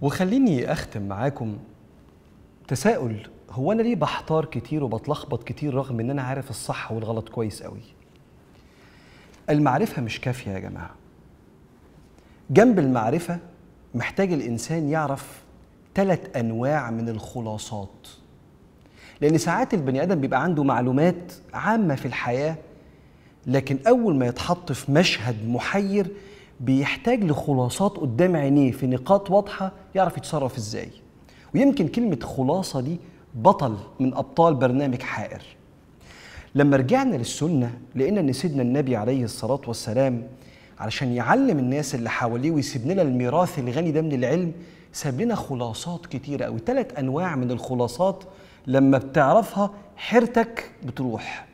وخليني اختم معاكم تساؤل هو انا ليه بحتار كتير وبتلخبط كتير رغم ان انا عارف الصح والغلط كويس قوي المعرفه مش كافيه يا جماعه جنب المعرفه محتاج الانسان يعرف ثلاث انواع من الخلاصات لان ساعات البني ادم بيبقى عنده معلومات عامه في الحياه لكن اول ما يتحط في مشهد محير بيحتاج لخلاصات قدام عينيه في نقاط واضحه يعرف يتصرف ازاي ويمكن كلمه خلاصه دي بطل من ابطال برنامج حائر لما رجعنا للسنه لقينا ان سيدنا النبي عليه الصلاه والسلام علشان يعلم الناس اللي حواليه ويسيب لنا الميراث الغني ده من العلم ساب لنا خلاصات كتيره قوي ثلاث انواع من الخلاصات لما بتعرفها حيرتك بتروح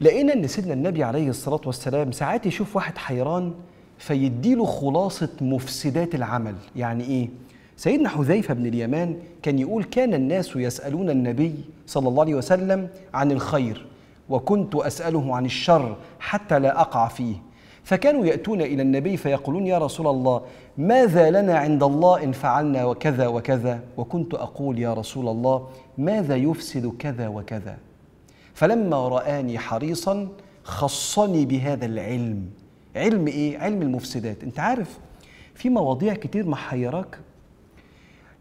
لقينا ان سيدنا النبي عليه الصلاه والسلام ساعات يشوف واحد حيران فيديله خلاصة مفسدات العمل يعني إيه؟ سيدنا حذيفة بن اليمان كان يقول كان الناس يسألون النبي صلى الله عليه وسلم عن الخير وكنت أسأله عن الشر حتى لا أقع فيه فكانوا يأتون إلى النبي فيقولون يا رسول الله ماذا لنا عند الله إن فعلنا وكذا وكذا وكنت أقول يا رسول الله ماذا يفسد كذا وكذا فلما رآني حريصا خصني بهذا العلم علم ايه علم المفسدات انت عارف في مواضيع كتير محيراك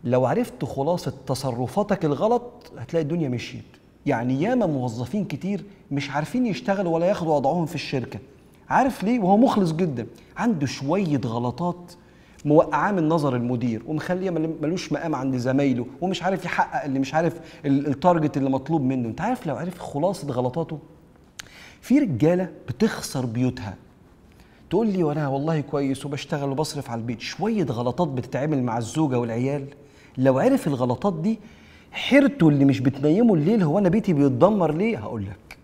لو عرفت خلاصة تصرفاتك الغلط هتلاقي الدنيا مشيت يعني ياما موظفين كتير مش عارفين يشتغلوا ولا ياخدوا وضعهم في الشركة عارف ليه وهو مخلص جدا عنده شوية غلطات موقعاه من نظر المدير ومخليه ملوش مقام عند زمايله ومش عارف يحقق اللي مش عارف التارجت اللي مطلوب منه انت عارف لو عرف خلاصه غلطاته في رجاله بتخسر بيوتها تقول لي وانا والله كويس وبشتغل وبصرف على البيت شويه غلطات بتتعمل مع الزوجه والعيال لو عرف الغلطات دي حيرته اللي مش بتنيمه الليل هو انا بيتي بيتدمر ليه هقول لك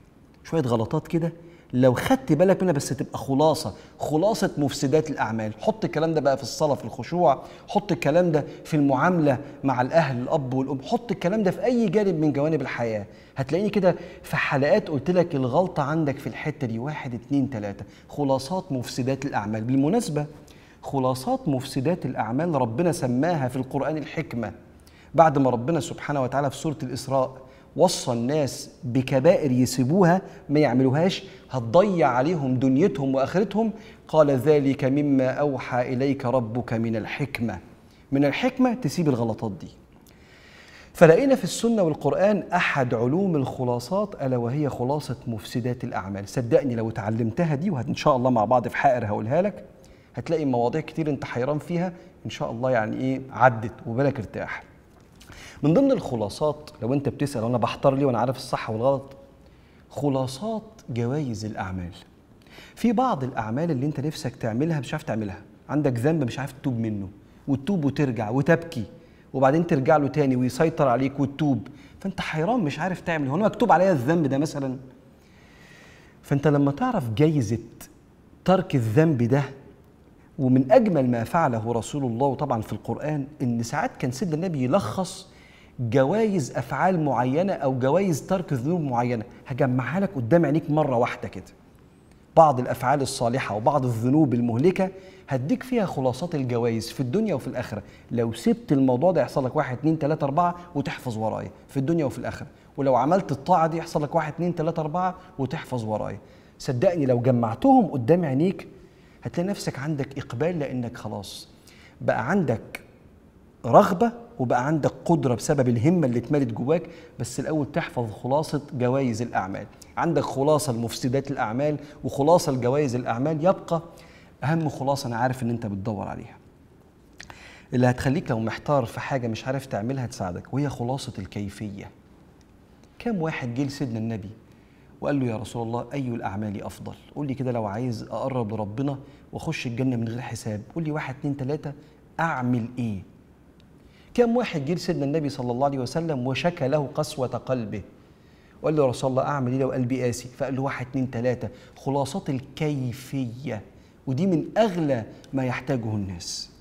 شويه غلطات كده لو خدت بالك منها بس تبقى خلاصه خلاصه مفسدات الاعمال حط الكلام ده بقى في الصلاه في الخشوع حط الكلام ده في المعامله مع الاهل الاب والام حط الكلام ده في اي جانب من جوانب الحياه هتلاقيني كده في حلقات قلت لك الغلطه عندك في الحته دي واحد اتنين تلاته خلاصات مفسدات الاعمال بالمناسبه خلاصات مفسدات الاعمال ربنا سماها في القران الحكمه بعد ما ربنا سبحانه وتعالى في سوره الاسراء وصى الناس بكبائر يسيبوها ما يعملوهاش هتضيع عليهم دنيتهم واخرتهم قال ذلك مما اوحى اليك ربك من الحكمه من الحكمه تسيب الغلطات دي فلقينا في السنه والقران احد علوم الخلاصات الا وهي خلاصه مفسدات الاعمال صدقني لو اتعلمتها دي وان شاء الله مع بعض في حائر هقولها لك هتلاقي مواضيع كتير انت حيران فيها ان شاء الله يعني ايه عدت وبالك ارتاح من ضمن الخلاصات لو انت بتسال وانا بحتار ليه وانا عارف الصح والغلط خلاصات جوائز الاعمال في بعض الاعمال اللي انت نفسك تعملها مش عارف تعملها عندك ذنب مش عارف تتوب منه وتتوب وترجع وتبكي وبعدين ترجع له تاني ويسيطر عليك وتتوب فانت حيران مش عارف تعمل هو انا مكتوب عليا الذنب ده مثلا فانت لما تعرف جايزه ترك الذنب ده ومن اجمل ما فعله رسول الله طبعا في القران ان ساعات كان سيدنا النبي يلخص جوائز افعال معينه او جوائز ترك ذنوب معينه هجمعها لك قدام عينيك مره واحده كده بعض الافعال الصالحه وبعض الذنوب المهلكه هديك فيها خلاصات الجوائز في الدنيا وفي الاخره لو سبت الموضوع ده يحصل لك واحد 2 3 اربعه وتحفظ ورايا في الدنيا وفي الاخره ولو عملت الطاعه دي يحصل لك واحد 2 3 اربعه وتحفظ ورايا صدقني لو جمعتهم قدام عينيك هتلاقي نفسك عندك اقبال لانك خلاص بقى عندك رغبه وبقى عندك قدرة بسبب الهمة اللي اتملت جواك بس الأول تحفظ خلاصة جوائز الأعمال عندك خلاصة لمفسدات الأعمال وخلاصة لجوائز الأعمال يبقى أهم خلاصة أنا عارف إن أنت بتدور عليها اللي هتخليك لو محتار في حاجة مش عارف تعملها تساعدك وهي خلاصة الكيفية كم واحد جه لسيدنا النبي وقال له يا رسول الله أي الأعمال أفضل قول لي كده لو عايز أقرب لربنا وأخش الجنة من غير حساب قول لي واحد اتنين تلاتة أعمل إيه كم واحد جه لسيدنا النبي صلى الله عليه وسلم وشكى له قسوة قلبه وقال له يا رسول الله أعمل إيه لو قلبي قاسي فقال له واحد اتنين تلاتة خلاصات الكيفية ودي من أغلى ما يحتاجه الناس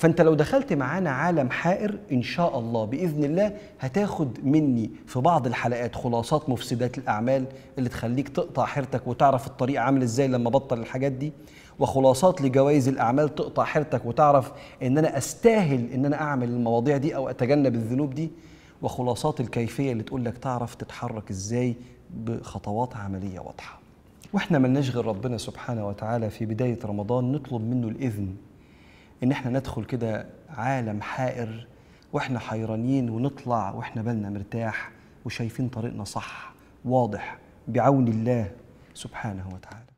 فانت لو دخلت معانا عالم حائر ان شاء الله باذن الله هتاخد مني في بعض الحلقات خلاصات مفسدات الاعمال اللي تخليك تقطع حيرتك وتعرف الطريق عامل ازاي لما بطل الحاجات دي وخلاصات لجوائز الاعمال تقطع حيرتك وتعرف ان انا استاهل ان انا اعمل المواضيع دي او اتجنب الذنوب دي وخلاصات الكيفيه اللي تقول لك تعرف تتحرك ازاي بخطوات عمليه واضحه واحنا ملناش غير ربنا سبحانه وتعالى في بدايه رمضان نطلب منه الاذن ان احنا ندخل كده عالم حائر واحنا حيرانين ونطلع واحنا بالنا مرتاح وشايفين طريقنا صح واضح بعون الله سبحانه وتعالى